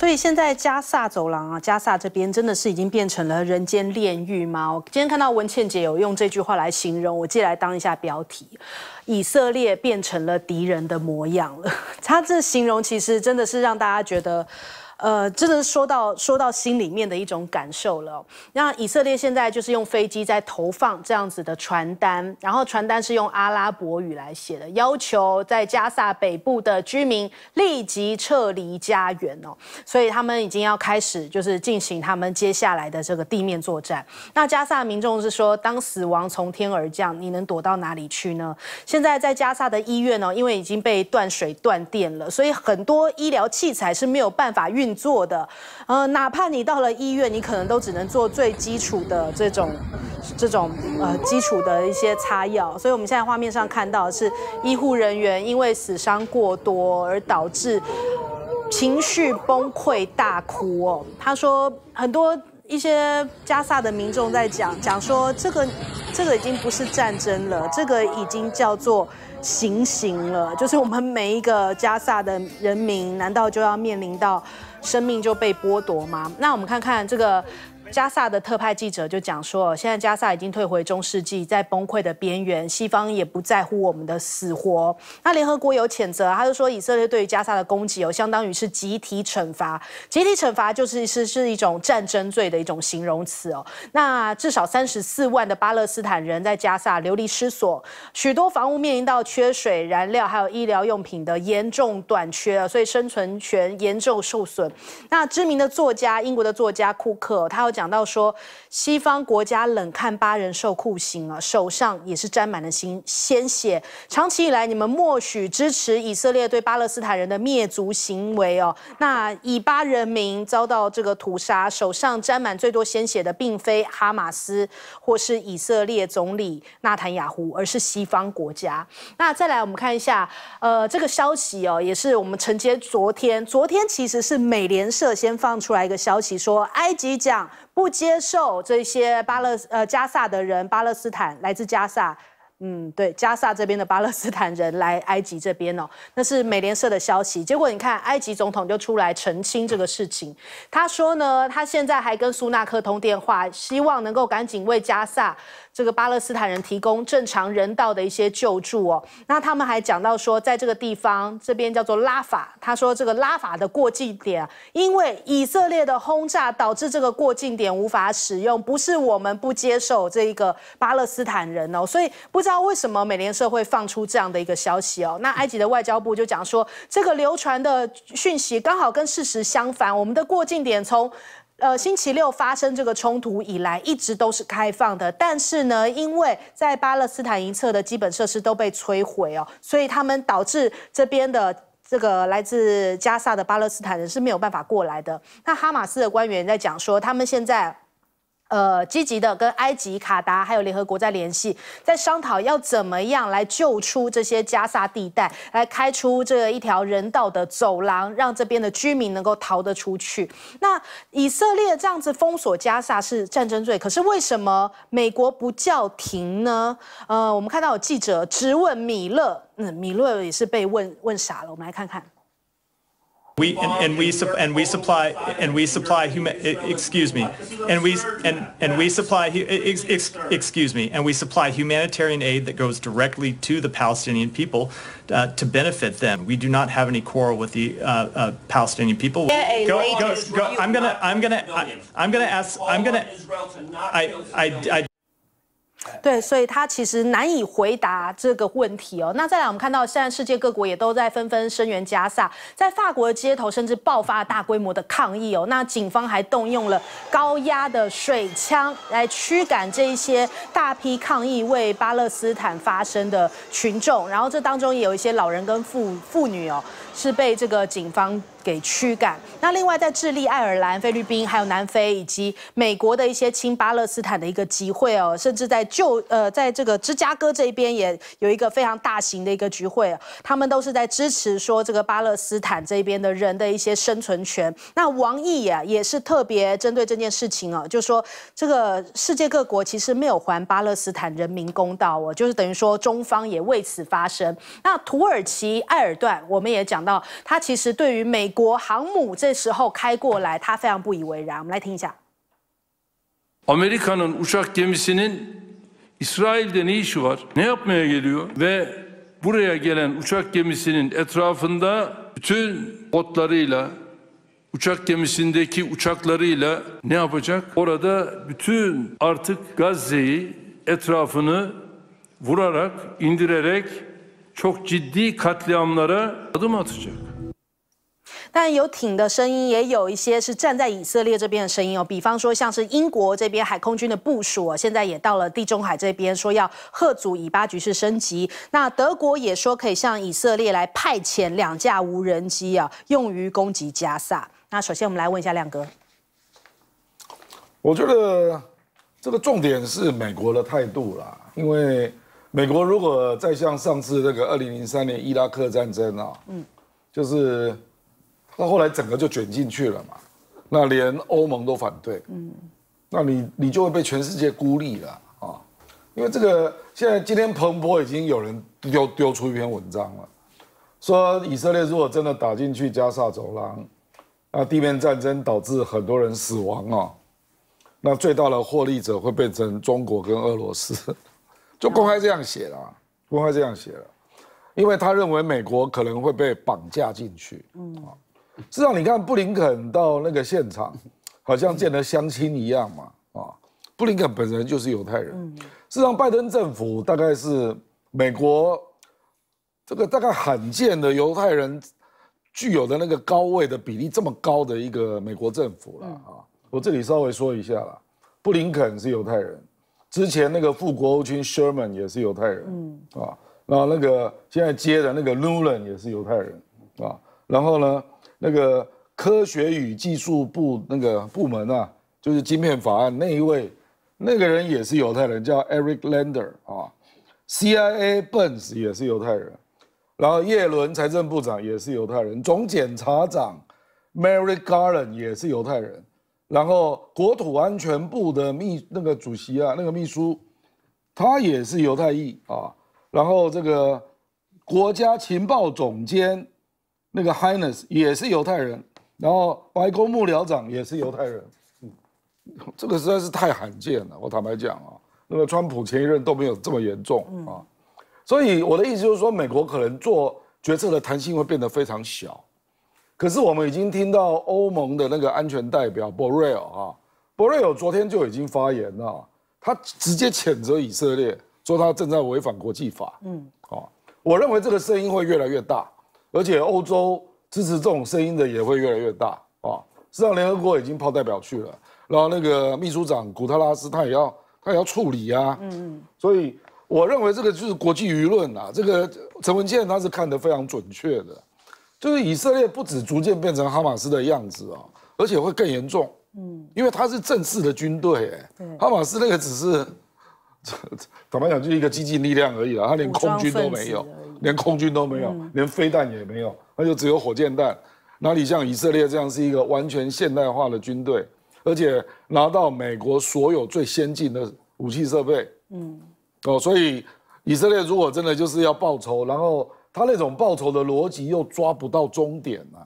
所以现在加萨走廊啊，加萨这边真的是已经变成了人间炼狱吗？我今天看到文倩姐有用这句话来形容，我借来当一下标题：以色列变成了敌人的模样了。他 这形容其实真的是让大家觉得。呃，真的说到说到心里面的一种感受了。那以色列现在就是用飞机在投放这样子的传单，然后传单是用阿拉伯语来写的，要求在加萨北部的居民立即撤离家园哦。所以他们已经要开始就是进行他们接下来的这个地面作战。那加萨民众是说，当死亡从天而降，你能躲到哪里去呢？现在在加萨的医院呢，因为已经被断水断电了，所以很多医疗器材是没有办法运。做的，呃，哪怕你到了医院，你可能都只能做最基础的这种、这种呃基础的一些擦药。所以，我们现在画面上看到的是医护人员因为死伤过多而导致情绪崩溃大哭。哦。他说，很多一些加萨的民众在讲讲说，这个这个已经不是战争了，这个已经叫做行刑了。就是我们每一个加萨的人民，难道就要面临到？生命就被剥夺吗？那我们看看这个。加萨的特派记者就讲说，现在加萨已经退回中世纪，在崩溃的边缘，西方也不在乎我们的死活。那联合国有谴责，他就说以色列对于加萨的攻击，有相当于是集体惩罚。集体惩罚就是是是一种战争罪的一种形容词哦。那至少三十四万的巴勒斯坦人在加萨流离失所，许多房屋面临到缺水、燃料，还有医疗用品的严重短缺，所以生存权严重受损。那知名的作家，英国的作家库克，他有讲。讲到说，西方国家冷看巴人受酷刑啊，手上也是沾满了鲜鲜血。长期以来，你们默许支持以色列对巴勒斯坦人的灭族行为哦。那以巴人民遭到这个屠杀，手上沾满最多鲜血的，并非哈马斯或是以色列总理纳坦雅胡，而是西方国家。那再来，我们看一下，呃，这个消息哦，也是我们承接昨天，昨天其实是美联社先放出来一个消息，说埃及讲。不接受这些巴勒呃加萨的人，巴勒斯坦来自加萨，嗯，对，加萨这边的巴勒斯坦人来埃及这边哦，那是美联社的消息。结果你看，埃及总统就出来澄清这个事情，他说呢，他现在还跟苏纳克通电话，希望能够赶紧为加萨。这个巴勒斯坦人提供正常人道的一些救助哦，那他们还讲到说，在这个地方这边叫做拉法，他说这个拉法的过境点，因为以色列的轰炸导致这个过境点无法使用，不是我们不接受这一个巴勒斯坦人哦，所以不知道为什么美联社会放出这样的一个消息哦，那埃及的外交部就讲说，这个流传的讯息刚好跟事实相反，我们的过境点从。呃，星期六发生这个冲突以来，一直都是开放的。但是呢，因为在巴勒斯坦一侧的基本设施都被摧毁哦，所以他们导致这边的这个来自加萨的巴勒斯坦人是没有办法过来的。那哈马斯的官员在讲说，他们现在。呃，积极的跟埃及、卡达还有联合国在联系，在商讨要怎么样来救出这些加沙地带，来开出这一条人道的走廊，让这边的居民能够逃得出去。那以色列这样子封锁加沙是战争罪，可是为什么美国不叫停呢？呃，我们看到有记者直问米勒，嗯，米勒也是被问问傻了。我们来看看。We and, and we and we supply and we supply human. Excuse me, and we and and we supply. Excuse me, and we supply humanitarian aid that goes directly to the Palestinian people uh, to benefit them. We do not have any quarrel with the uh, uh, Palestinian people. Go, go, go, I'm gonna I'm gonna I, I'm going to ask I'm gonna I I. I 对，所以他其实难以回答这个问题哦。那再来，我们看到现在世界各国也都在纷纷声援加萨，在法国的街头甚至爆发大规模的抗议哦。那警方还动用了高压的水枪来驱赶这一些大批抗议为巴勒斯坦发声的群众，然后这当中也有一些老人跟妇妇女哦，是被这个警方。给驱赶。那另外，在智利、爱尔兰、菲律宾，还有南非以及美国的一些亲巴勒斯坦的一个集会哦，甚至在旧呃，在这个芝加哥这边也有一个非常大型的一个集会，他们都是在支持说这个巴勒斯坦这边的人的一些生存权。那王毅呀，也是特别针对这件事情哦，就说这个世界各国其实没有还巴勒斯坦人民公道哦，就是等于说中方也为此发声。那土耳其、埃尔段，我们也讲到，他其实对于美国航母这时候开过来，他非常不以为然。我们来听一下。Amerika'nın uçak gemisinin İsrail'de ne işi var? Ne yapmaya geliyor? Ve buraya gelen uçak gemisinin etrafında bütün botlarıyla, uçak gemisindeki uçaklarıyla ne yapacak? Orada bütün artık Gazze'yi etrafını vurarak, indirerek çok ciddi katliamlara adım atacak. 但有挺的声音，也有一些是站在以色列这边的声音哦。比方说，像是英国这边海空军的部署啊，现在也到了地中海这边，说要贺阻以巴局势升级。那德国也说可以向以色列来派遣两架无人机啊，用于攻击加萨。那首先，我们来问一下亮哥。我觉得这个重点是美国的态度啦，因为美国如果再像上次那个二零零三年伊拉克战争啊，嗯，就是。那后来整个就卷进去了嘛，那连欧盟都反对，嗯，那你你就会被全世界孤立了啊，因为这个现在今天彭博已经有人丢丢出一篇文章了，说以色列如果真的打进去加沙走廊，那地面战争导致很多人死亡啊，那最大的获利者会变成中国跟俄罗斯，就公开这样写了，公开这样写了，因为他认为美国可能会被绑架进去，嗯啊。事实上，你看布林肯到那个现场，好像见了乡亲一样嘛。啊，布林肯本人就是犹太人。事实上，拜登政府大概是美国这个大概罕见的犹太人具有的那个高位的比例这么高的一个美国政府了啊。我这里稍微说一下了，布林肯是犹太人，之前那个副国务卿 Sherman 也是犹太人，啊，然后那个现在接的那个 Nulen 也是犹太人，啊，然后呢？那个科学与技术部那个部门啊，就是晶片法案那一位，那个人也是犹太人，叫 Eric Lander 啊，CIA Burns 也是犹太人，然后叶伦财政部长也是犹太人，总检察长 Mary Garland 也是犹太人，然后国土安全部的秘那个主席啊，那个秘书，他也是犹太裔啊，然后这个国家情报总监。那个 Highness 也是犹太人，然后白宫幕僚长也是犹太人，嗯，这个实在是太罕见了。我坦白讲啊，那个川普前一任都没有这么严重啊，所以我的意思就是说，美国可能做决策的弹性会变得非常小。可是我们已经听到欧盟的那个安全代表 Borel 啊，Borel 昨天就已经发言了，他直接谴责以色列，说他正在违反国际法。嗯，啊，我认为这个声音会越来越大。而且欧洲支持这种声音的也会越来越大啊！事实上，联合国已经派代表去了，然后那个秘书长古特拉斯他也要他也要处理啊。嗯，所以我认为这个就是国际舆论啊。这个陈文健他是看得非常准确的，就是以色列不止逐渐变成哈马斯的样子啊，而且会更严重。嗯，因为他是正式的军队，哎，哈马斯那个只是，怎么讲就一个激进力量而已了，他连空军都没有。连空军都没有，连飞弹也没有，那就只有火箭弹。哪里像以色列这样是一个完全现代化的军队，而且拿到美国所有最先进的武器设备。嗯，哦，所以以色列如果真的就是要报仇，然后他那种报仇的逻辑又抓不到终点啊。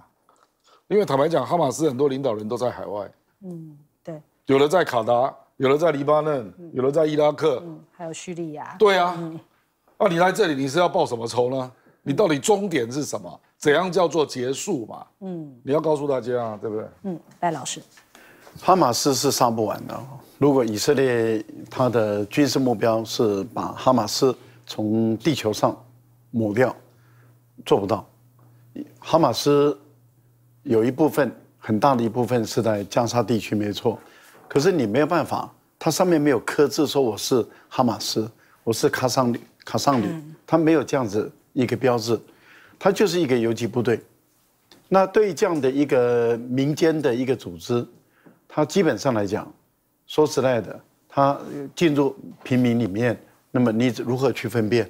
因为坦白讲，哈马斯很多领导人都在海外。嗯，对。有的在卡达，有的在黎巴嫩，有的在伊拉克，还有叙利亚。对啊。啊，你来这里你是要报什么仇呢？你到底终点是什么？怎样叫做结束嘛？嗯，你要告诉大家，对不对？嗯，赖老师，哈马斯是杀不完的。如果以色列它的军事目标是把哈马斯从地球上抹掉，做不到。哈马斯有一部分很大的一部分是在加沙地区，没错。可是你没有办法，它上面没有刻字说我是哈马斯，我是卡桑卡桑里，他没有这样子一个标志，他就是一个游击部队。那对这样的一个民间的一个组织，它基本上来讲，说实在的，它进入平民里面，那么你如何去分辨？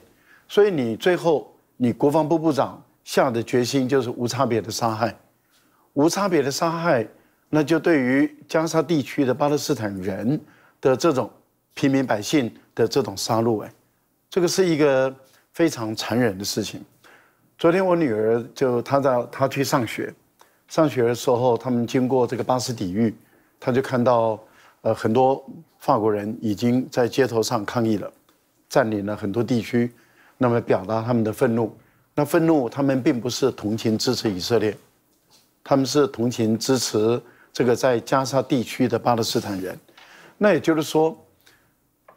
所以你最后，你国防部部长下的决心就是无差别的杀害，无差别的杀害，那就对于加沙地区的巴勒斯坦人的这种平民百姓的这种杀戮，哎。这个是一个非常残忍的事情。昨天我女儿就她到她去上学，上学的时候，他们经过这个巴士底狱，她就看到呃很多法国人已经在街头上抗议了，占领了很多地区，那么表达他们的愤怒。那愤怒他们并不是同情支持以色列，他们是同情支持这个在加沙地区的巴勒斯坦人。那也就是说，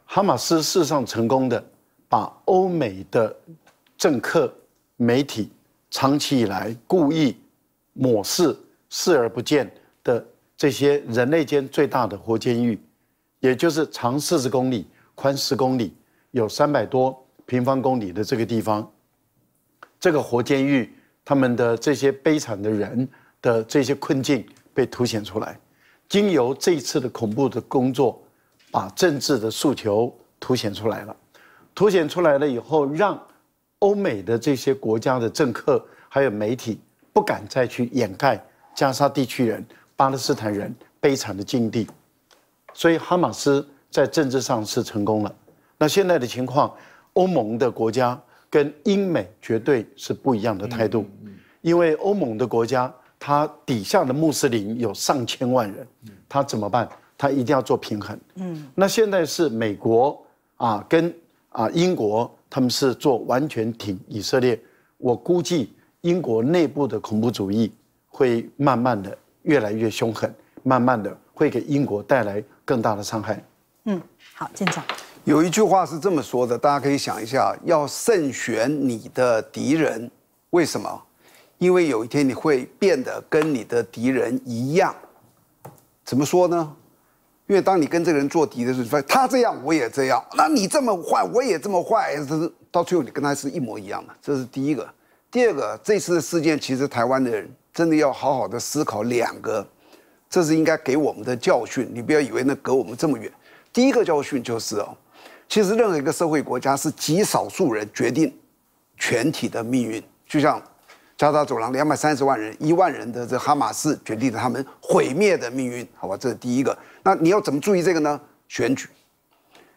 哈马斯事实上成功的。把欧美的政客、媒体长期以来故意抹视、视而不见的这些人类间最大的活监狱，也就是长四十公里、宽十公里、有三百多平方公里的这个地方，这个活监狱，他们的这些悲惨的人的这些困境被凸显出来。经由这一次的恐怖的工作，把政治的诉求凸显出来了。凸显出来了以后，让欧美的这些国家的政客还有媒体不敢再去掩盖加沙地区人、巴勒斯坦人悲惨的境地，所以哈马斯在政治上是成功了。那现在的情况，欧盟的国家跟英美绝对是不一样的态度，因为欧盟的国家它底下的穆斯林有上千万人，他怎么办？他一定要做平衡。嗯，那现在是美国啊跟。啊，英国他们是做完全挺以色列，我估计英国内部的恐怖主义会慢慢的越来越凶狠，慢慢的会给英国带来更大的伤害。嗯，好，舰长，有一句话是这么说的，大家可以想一下，要慎选你的敌人，为什么？因为有一天你会变得跟你的敌人一样，怎么说呢？因为当你跟这个人做敌的时候，他这样，我也这样，那你这么坏，我也这么坏，这是到最后你跟他是一模一样的。这是第一个，第二个，这次的事件其实台湾的人真的要好好的思考两个，这是应该给我们的教训。你不要以为那隔我们这么远。第一个教训就是哦，其实任何一个社会国家是极少数人决定全体的命运，就像。加沙走廊两百三十万人，一万人的这哈马斯决定了他们毁灭的命运，好吧，这是第一个。那你要怎么注意这个呢？选举，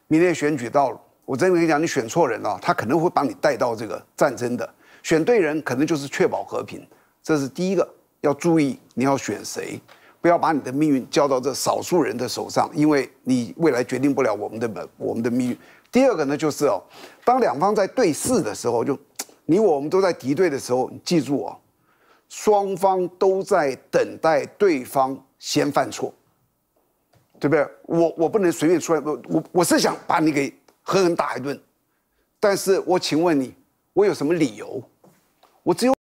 明天选举到了，我真的跟你讲，你选错人了，他可能会把你带到这个战争的。选对人，可能就是确保和平。这是第一个要注意，你要选谁，不要把你的命运交到这少数人的手上，因为你未来决定不了我们的门。我们的命运。第二个呢，就是哦，当两方在对视的时候，就。你我们都在敌对的时候，你记住哦，双方都在等待对方先犯错，对不对？我我不能随便出来，我我我是想把你给狠狠打一顿，但是我请问你，我有什么理由？我只有。